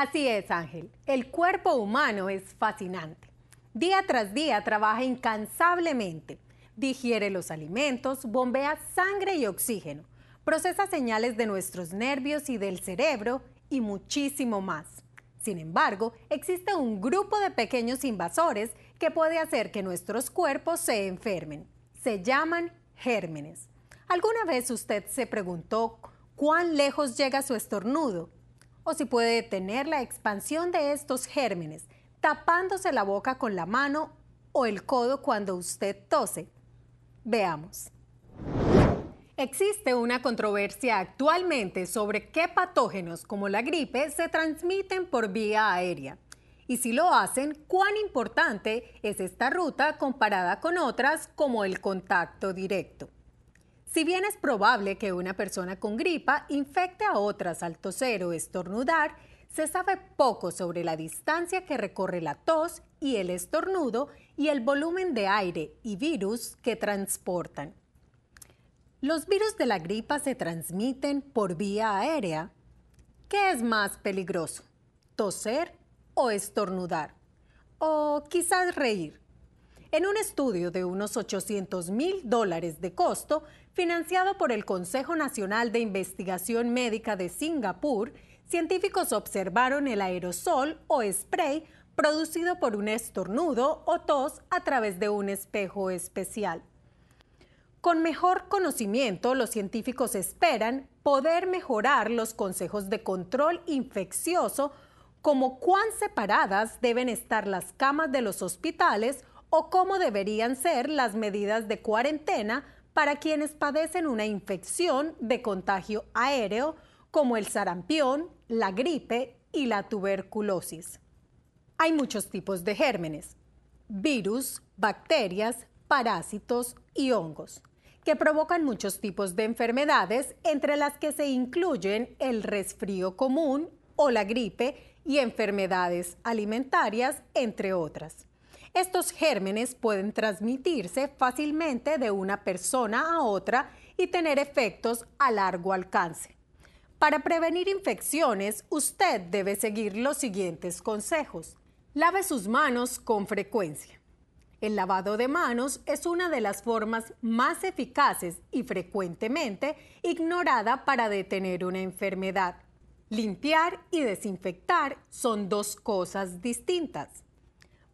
Así es, Ángel. El cuerpo humano es fascinante. Día tras día trabaja incansablemente. Digiere los alimentos, bombea sangre y oxígeno, procesa señales de nuestros nervios y del cerebro y muchísimo más. Sin embargo, existe un grupo de pequeños invasores que puede hacer que nuestros cuerpos se enfermen. Se llaman gérmenes. ¿Alguna vez usted se preguntó cuán lejos llega su estornudo? o si puede detener la expansión de estos gérmenes, tapándose la boca con la mano o el codo cuando usted tose. Veamos. Existe una controversia actualmente sobre qué patógenos como la gripe se transmiten por vía aérea y si lo hacen, cuán importante es esta ruta comparada con otras como el contacto directo. Si bien es probable que una persona con gripa infecte a otras al toser o estornudar, se sabe poco sobre la distancia que recorre la tos y el estornudo y el volumen de aire y virus que transportan. Los virus de la gripa se transmiten por vía aérea. ¿Qué es más peligroso? ¿Toser o estornudar? ¿O quizás reír? en un estudio de unos 800 mil dólares de costo, financiado por el Consejo Nacional de Investigación Médica de Singapur, científicos observaron el aerosol o spray producido por un estornudo o tos a través de un espejo especial. Con mejor conocimiento, los científicos esperan poder mejorar los consejos de control infeccioso como cuán separadas deben estar las camas de los hospitales o cómo deberían ser las medidas de cuarentena para quienes padecen una infección de contagio aéreo como el sarampión, la gripe y la tuberculosis. Hay muchos tipos de gérmenes, virus, bacterias, parásitos y hongos, que provocan muchos tipos de enfermedades, entre las que se incluyen el resfrío común o la gripe y enfermedades alimentarias, entre otras. Estos gérmenes pueden transmitirse fácilmente de una persona a otra y tener efectos a largo alcance. Para prevenir infecciones, usted debe seguir los siguientes consejos. Lave sus manos con frecuencia. El lavado de manos es una de las formas más eficaces y frecuentemente ignorada para detener una enfermedad. Limpiar y desinfectar son dos cosas distintas.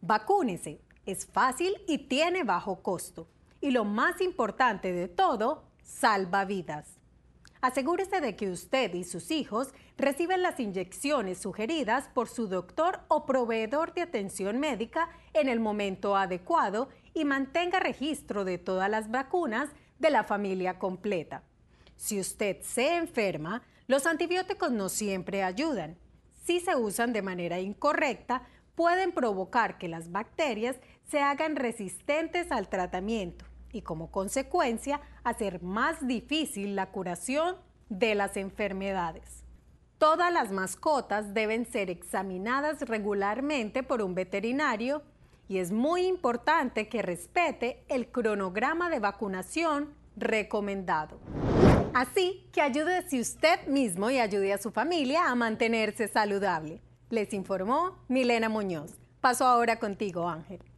Vacúnese, es fácil y tiene bajo costo. Y lo más importante de todo, salva vidas. Asegúrese de que usted y sus hijos reciben las inyecciones sugeridas por su doctor o proveedor de atención médica en el momento adecuado y mantenga registro de todas las vacunas de la familia completa. Si usted se enferma, los antibióticos no siempre ayudan. Si se usan de manera incorrecta, pueden provocar que las bacterias se hagan resistentes al tratamiento y como consecuencia hacer más difícil la curación de las enfermedades. Todas las mascotas deben ser examinadas regularmente por un veterinario y es muy importante que respete el cronograma de vacunación recomendado. Así que ayúdese usted mismo y ayude a su familia a mantenerse saludable. Les informó Milena Muñoz. Paso ahora contigo, Ángel.